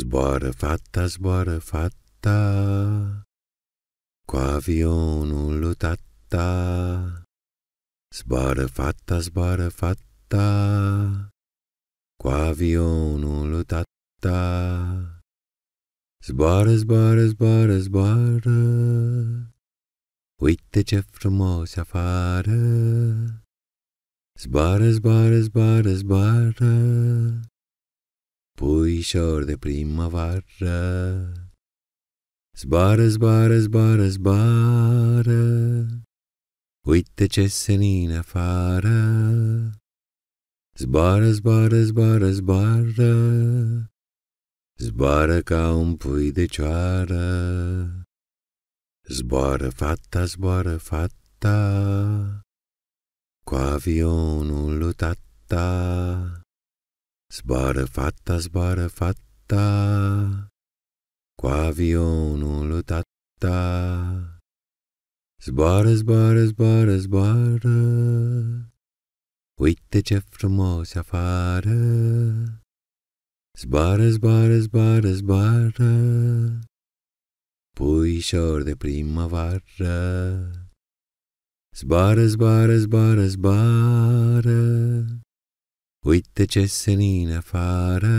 Zboară fata, zboară fata, Cu avionul lui tata. Zboară fata, zboară fata, Cu avionul lui tata. Zboară, zboară, zboară, zboară, Uite ce frumos afară. Zboară, zboară, zboară, zboară, verișor de primăvară. Zboară, zboară, zboară, zboară, Uite ce senin afară. Zboară, zboară, zboară, zboară, Zboară ca un pui de cioară. Zboară fata, zboară fata, Cu avionul lui tata. Zboară fata, zboară fata, cu avionul tata. Zboară, zboară, zboară, zboară, uite ce frumos afară. Zboară, zboară, zboară, zboară, puișor de primăvară. Zboară, zboară, zboară, zboară, Uite ce senin afară,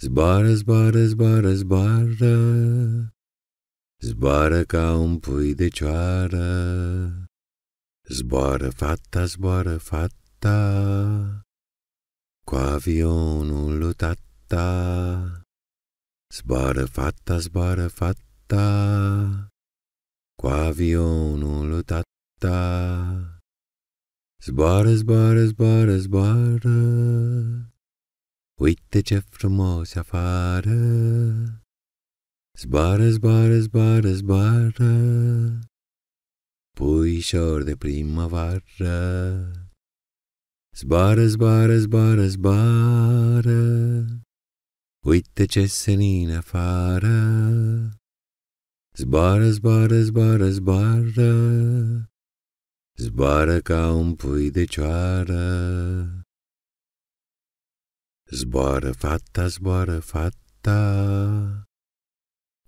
Zboară, zboară, zboară, zboară, Zboară ca un pui de cioară. Zboară fata, zboară fata, Cu avionul lui tata. Zboară fata, zboară fata, Cu avionul lui tata. Zboară, zboară, zboară, zboară, Uite ce frumos e afară. Zboară, zboară, zboară, zboară, Puișor de primăvară. Zboară, zboară, zboară, zboară, Uite ce senin afară. Zboară, zboară, zboară, zboară, Zboară ca un pui de cioară. Zboară fata, zboară fata,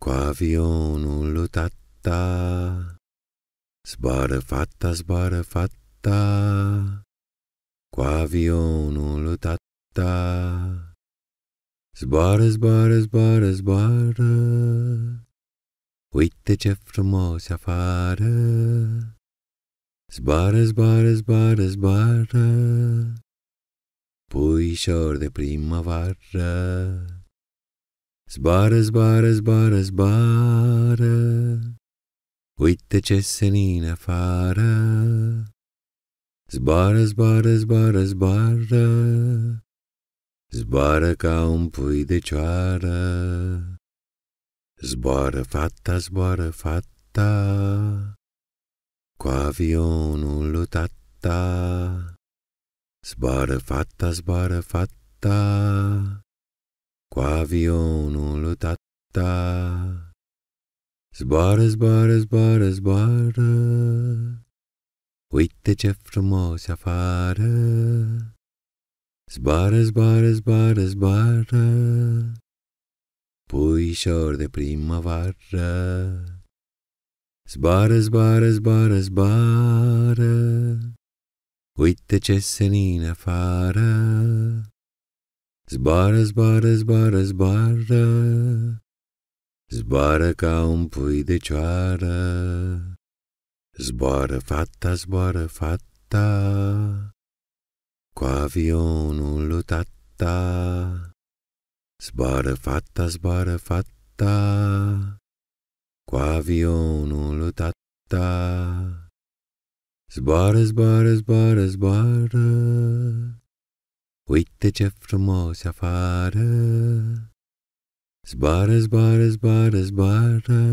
Cu avionul lui tata. Zboară fata, zboară fata, Cu avionul lui tata. Zboară, zboară, zboară, zboară, Uite ce frumos afară. Zboară, zboară, zboară, zboară, puișor de primăvară. Zboară, zboară, zboară, zboară, uite ce senin afară. Zboară, zboară, zboară, zboară, zboară ca un pui de cioară. Zboară fata, zboară fata, cu avionul lui tata, Zboară fata, zboară fata, Cu avionul lui tata. Zboară, zboară, zboară, zboară, Uite ce frumos afară. Zboară, zboară, zboară, zboară, Puișor de primăvară. Zboară, zboară, zboară, zboară, Uite ce senin afară. Zboară, zboară, zboară, zboară, Zboară ca un pui de cioară. Zboară fata, zboară fata, Cu avionul lui tata. Zboară fata, zboară fata, cu avionul tata Zboară, zboară, zboară, zboară Uite ce frumos e afară Zboară, zboară, zboară, zboară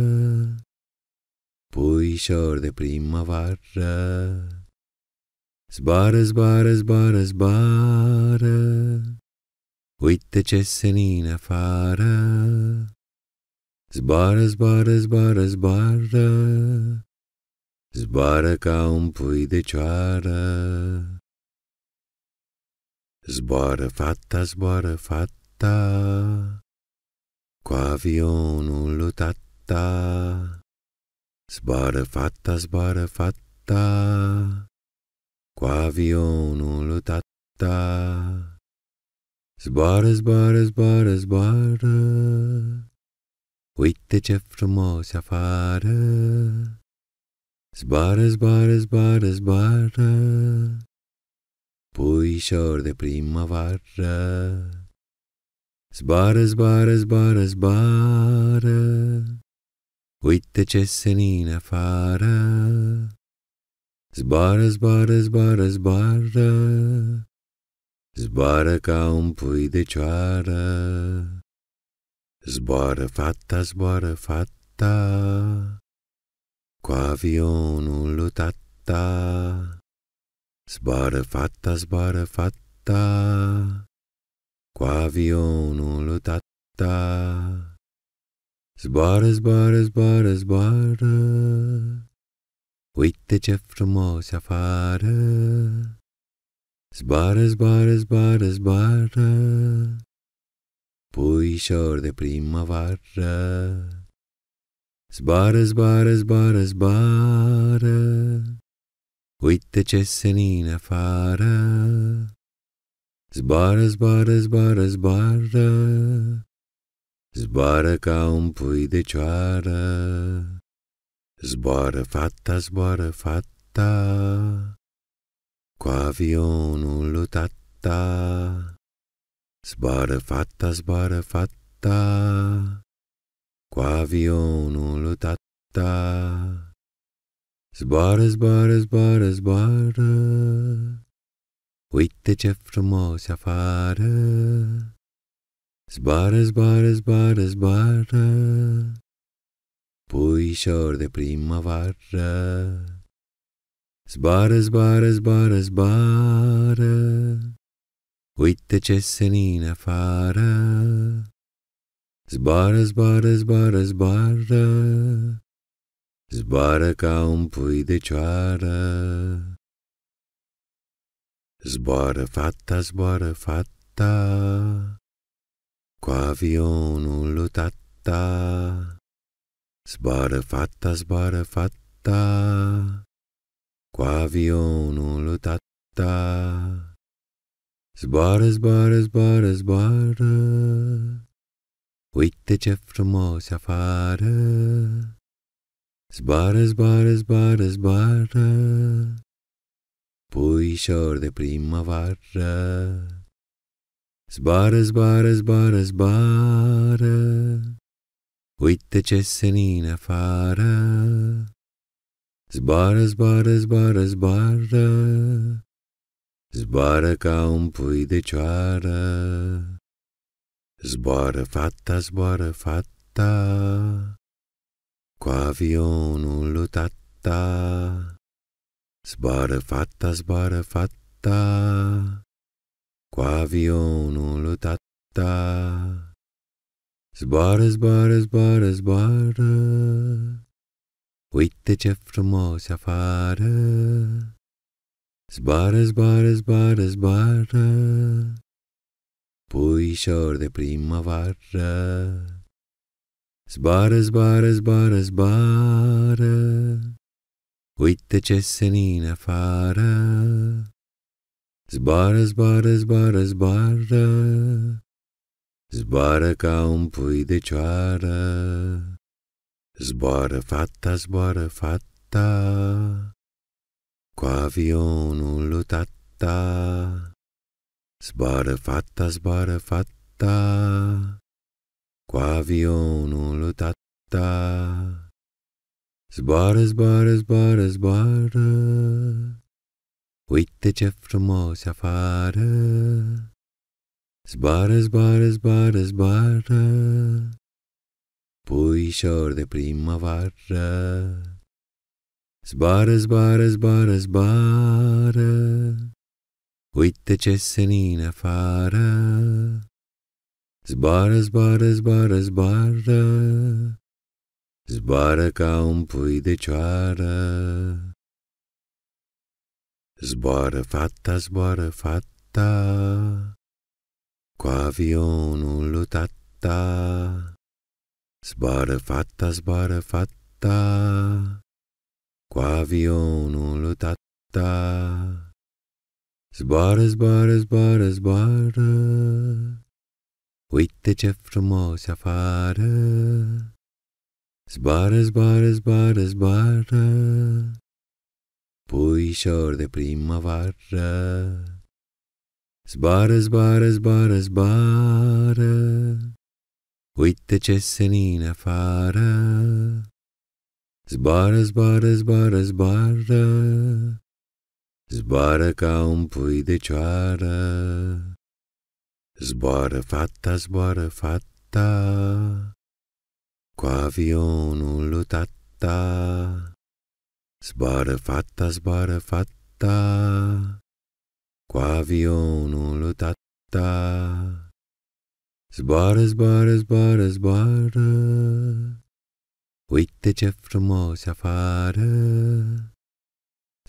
Puișor de primăvară Zboară, zboară, zboară, zboară Uite ce senin afară Zboară, zboară, zboară, zboară, Zboară ca un pui de cioară. Zboară fata, zboară fata, Cu avionul lui tata. Zboară fata, zboară fata, Cu avionul lui tata. Zboară, zboară, zboară, zboară, Uite ce frumos e afară, Zbară, zbară, zbară, zbară, Puișor de primăvară. Zbară, zbară, zbară, zbară, Uite ce senin afară, Zbară, zbară, zbară, zbară, Zbară ca un pui de cioară. Zboară fata, zboară fata, Cu avionul lui tata. Zboară fata, zboară fata, Cu avionul lui tata. Zboară, zboară, zboară, zboară, Uite ce frumos e afară. Zboară, zboară, zboară, zboară, puișor de primăvară. Zbară, zbară, zbară, zbară, uite ce senin afară. Zbară, zbară, zbară, zbară, zbară ca un pui de cioară. Zboară fata, zboară fata, cu avionul lui tata. Zboară fata, zboară fata, cu avionul tata. Zboară, zboară, zboară, zboară, uite ce frumos e afară. Zboară, zboară, zboară, zboară, puișor de primăvară. Zboară, zboară, zboară, zboară, Uite ce senin afară, Zboară, zboară, zboară, zboară, Zboară ca un pui de cioară. Zboară fata, zboară fata, Cu avionul lui tata. Zboară fata, zboară fata, Cu avionul lui tata. Zboară, zboară, zboară, zboară, Uite ce frumos afară. Zboară, zboară, zboară, zboară, Puișor de primăvară. Zboară, zboară, zboară, zboară, Uite ce senin afară. Zboară, zboară, zboară, zboară, Zboară ca un pui de cioară, Zboară fata, zboară fata, Cu avionul lui tata. Zboară fata, zboară fata, Cu avionul lui tata. Zboară, zboară, zboară, zboară, Uite ce frumos afară, Zboară, zboară, zboară, zboară, Puișor de primăvară. Zboară, zboară, zboară, zboară, Uite ce senin afară. Zboară, zboară, zboară, zboară, Zboară ca un pui de cioară. Zboară fata, zboară fata, cu avionul lui tata, Zboară fata, zboară fata, Cu avionul lui tata. Zboară, zboară, zboară, zboară, Uite ce frumos afară. Zboară, zboară, zboară, zboară, Puișor de primăvară. Zboară, zboară, zboară, zboară, Uite ce senin afară. Zboară, zboară, zboară, zboară, Zboară ca un pui de cioară. Zboară fata, zboară fata, Cu avionul lui tata. Zboară fata, zboară fata, cu avionul tata Zboară, zboară, zboară, zboară Uite ce frumos afară Zboară, zboară, zboară, zboară Puișor de primăvară Zboară, zboară, zboară, zboară Uite ce senin afară Zboară, zboară, zboară, zboară, Zboară ca un pui de cioară. Zboară fata, zboară fata, Cu avionul lui tata. Zboară fata, zboară fata, Cu avionul lui tata. Zboară, zboară, zboară, zboară, Uite ce frumos e afară,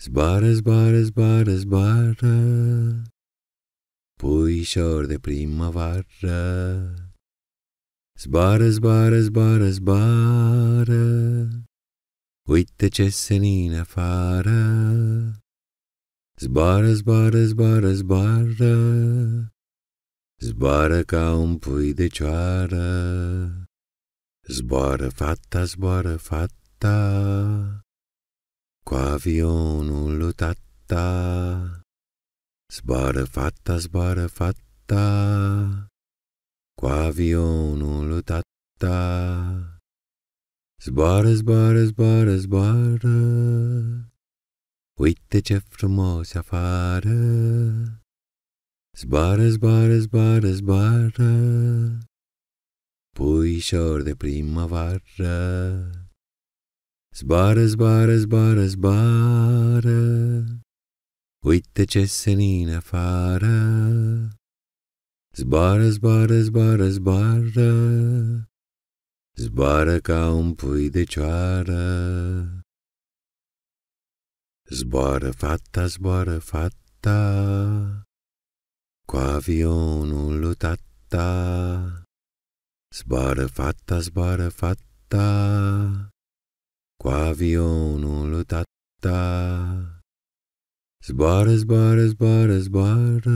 Zboară, zboară, zboară, zboară, Puișor de primăvară. Zboară, zboară, zboară, zboară, Uite ce senin afară, Zboară, zboară, zboară, zboară, Zboară ca un pui de cioară. Zboară fata, zboară fata, Cu avionul lui tata. Zboară fata, zboară fata, Cu avionul lui tata. Zboară, zboară, zboară, zboară, Uite ce frumos e afară. Zboară, zboară, zboară, zboară, puișor de primăvară. Zbară, zbară, zbară, zbară, uite ce senin afară. Zbară, zbară, zbară, zbară, zbară ca un pui de cioară. Zboară fata, zboară fata, cu avionul lui tata. Zboară fata, zboară fata, Cu avionul tata. Zboară, zboară, zboară, zboară,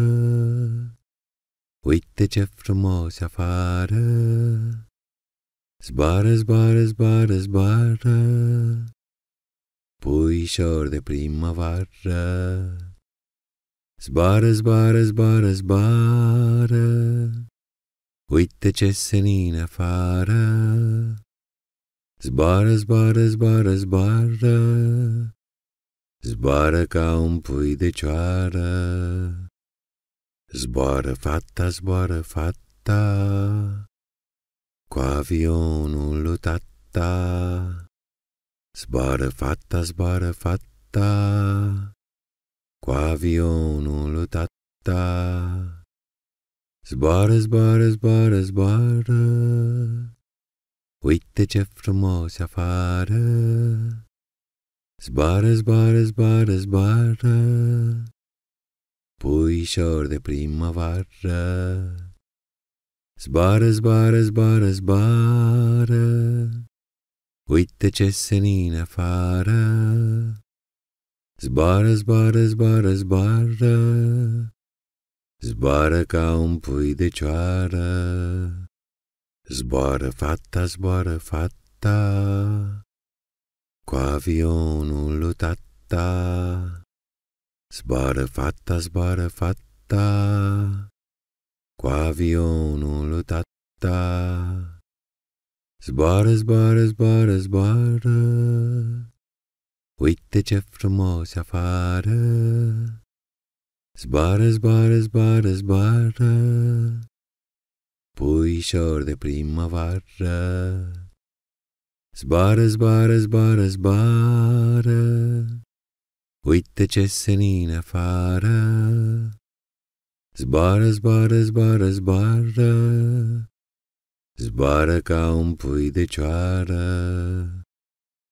Uite ce frumos e afară. Zboară, zboară, zboară, zboară, Puișor de primăvară. Zboară, zboară, zboară, zboară, Uite ce senin afară, Zboară, zboară, zboară, zboară, Zboară ca un pui de cioară. Zboară fata, zboară fata, Cu avionul lui tata. Zboară fata, zboară fata, Cu avionul lui tata. Zboară, zboară, zboară, zboară, Uite ce frumos e afară. Zboară, zboară, zboară, zboară, Puișor de primăvară. Zboară, zboară, zboară, zboară, Uite ce senin afară. Zboară, zboară, zboară, zboară, Zboară ca un pui de cioară, Zboară fata, zboară fata, Cu avionul lui tata. Zboară fata, zboară fata, Cu avionul lui tata. Zboară, zboară, zboară, zboară, Uite ce frumos afară, Zboară, zboară, zboară, zboară, puișor de primăvară. Zboară, zboară, zboară, zboară, uite ce senin afară. Zboară, zboară, zboară, zboară, zboară ca un pui de cioară.